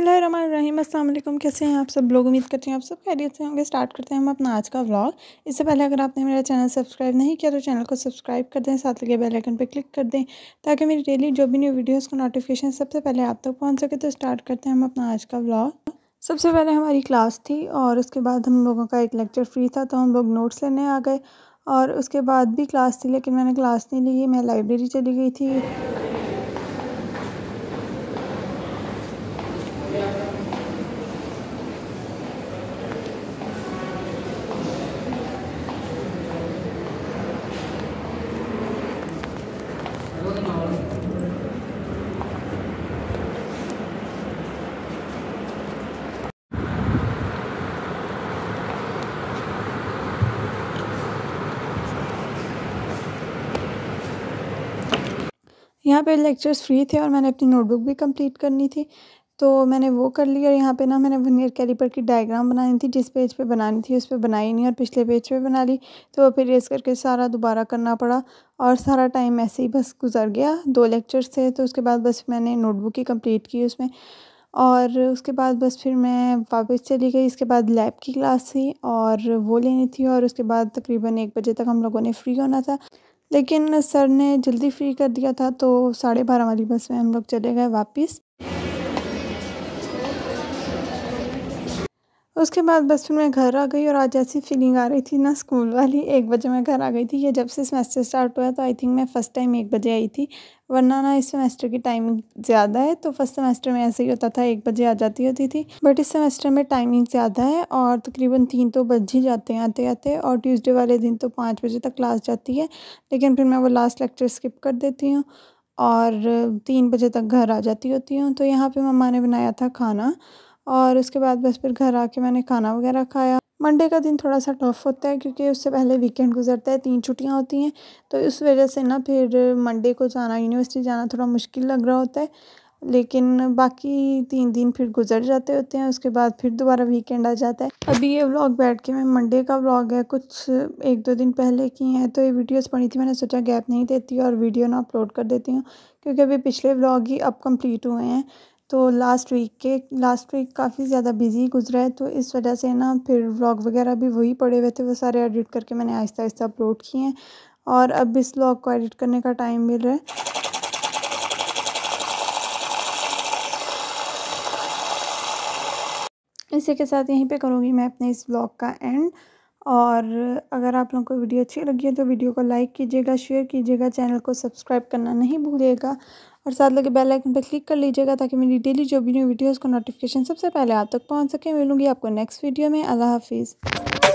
अस्सलाम वालेकुम कैसे हैं आप सब लोग उम्मीद करते हैं आप सब खैरियत से होंगे स्टार्ट करते हैं हम अपना आज का व्लॉग इससे पहले अगर आपने मेरा चैनल सब्सक्राइब नहीं किया तो चैनल को सब्सक्राइब कर दें साथ लगे बेल आइकन पर क्लिक कर दें ताकि मेरी डेली जो भी न्यू वीडियोज़ का नोटिफिकेशन सबसे पहले आप तक तो पहुँच सके तो स्टार्ट करते हैं हम अपना आज का व्लॉग सबसे पहले हमारी क्लास थी और उसके बाद हम लोगों का एक लेक्चर फ्री था तो हम लोग नोट्स लेने आ गए और उसके बाद भी क्लास थी लेकिन मैंने क्लास नहीं ली मैं लाइब्रेरी चली गई थी यहाँ पे लेक्चर्स फ्री थे और मैंने अपनी नोटबुक भी कंप्लीट करनी थी तो मैंने वो कर ली और यहाँ पे ना मैंने वनियर कैलीपर की डायग्राम बनानी थी जिस पेज पे बनानी थी उस पर बनाई नहीं और पिछले पेज पे बना ली तो फिर रेस करके सारा दोबारा करना पड़ा और सारा टाइम ऐसे ही बस गुजर गया दो लेक्चर्स थे तो उसके बाद बस मैंने नोटबुक ही कम्प्लीट की उसमें और उसके बाद बस फिर मैं वापस चली गई इसके बाद लैब की क्लास थी और वो लेनी थी और उसके बाद तकरीबन एक बजे तक हम लोगों ने फ्री होना था लेकिन सर ने जल्दी फ्री कर दिया था तो साढ़े बारह वाली बस में हम लोग चले गए वापस उसके बाद बस फिर मैं घर आ गई और आज ऐसी फीलिंग आ रही थी ना स्कूल वाली एक बजे मैं घर आ गई थी ये जब से सेमेस्टर स्टार्ट हुआ तो आई थिंक मैं फ़र्स्ट टाइम एक बजे आई थी वरना ना इस सेमेस्टर की टाइमिंग ज़्यादा है तो फर्स्ट सेमेस्टर में ऐसे ही होता था एक बजे आ जाती होती थी बट इस सेमेस्टर में टाइमिंग ज़्यादा है और तकरीबन तीन तो बज ही जाते हैं आते आते और ट्यूज़डे वाले दिन तो पाँच बजे तक क्लास जाती है लेकिन फिर मैं वो लास्ट लेक्चर स्किप कर देती हूँ और तीन बजे तक घर आ जाती होती हूँ तो यहाँ पर मम्मा ने बनाया था खाना और उसके बाद बस फिर घर आके मैंने खाना वगैरह खाया मंडे का दिन थोड़ा सा टफ होता है क्योंकि उससे पहले वीकेंड गुजरता है तीन छुट्टियां होती हैं तो इस वजह से ना फिर मंडे को जाना यूनिवर्सिटी जाना थोड़ा मुश्किल लग रहा होता है लेकिन बाकी तीन दिन फिर गुजर जाते होते हैं उसके बाद फिर दोबारा वीकेंड आ जाता है अभी ये व्लॉग बैठ के मैं मंडे का व्लॉग है कुछ एक दो दिन पहले की है तो ये वीडियोस पड़ी थी मैंने सोचा गैप नहीं देती और वीडियो ना अपलोड कर देती हूँ क्योंकि अभी पिछले व्लॉग ही अब कंप्लीट हुए हैं तो लास्ट वीक के लास्ट वीक काफ़ी ज़्यादा बिज़ी गुज़रा है तो इस वजह से ना फिर व्लॉग वगैरह भी वही पड़े हुए थे वो सारे एडिट करके मैंने आहिस्ता आहिस्ता अपलोड किए हैं और अब इस व्लॉग को एडिट करने का टाइम मिल रहा है इसी के साथ यहीं पे करूँगी मैं अपने इस व्लॉग का एंड और अगर आप लोगों को वीडियो अच्छी लगी है तो वीडियो को लाइक कीजिएगा शेयर कीजिएगा चैनल को सब्सक्राइब करना नहीं भूलिएगा और साथ लगे बेल आइकन पर क्लिक कर लीजिएगा ताकि मेरी डेली जो भी न्यू वीडियोज़ का नोटिफिकेशन सबसे पहले आप तक पहुँच सके मिलूँगी आपको नेक्स्ट वीडियो में अल्लाह हाफिज़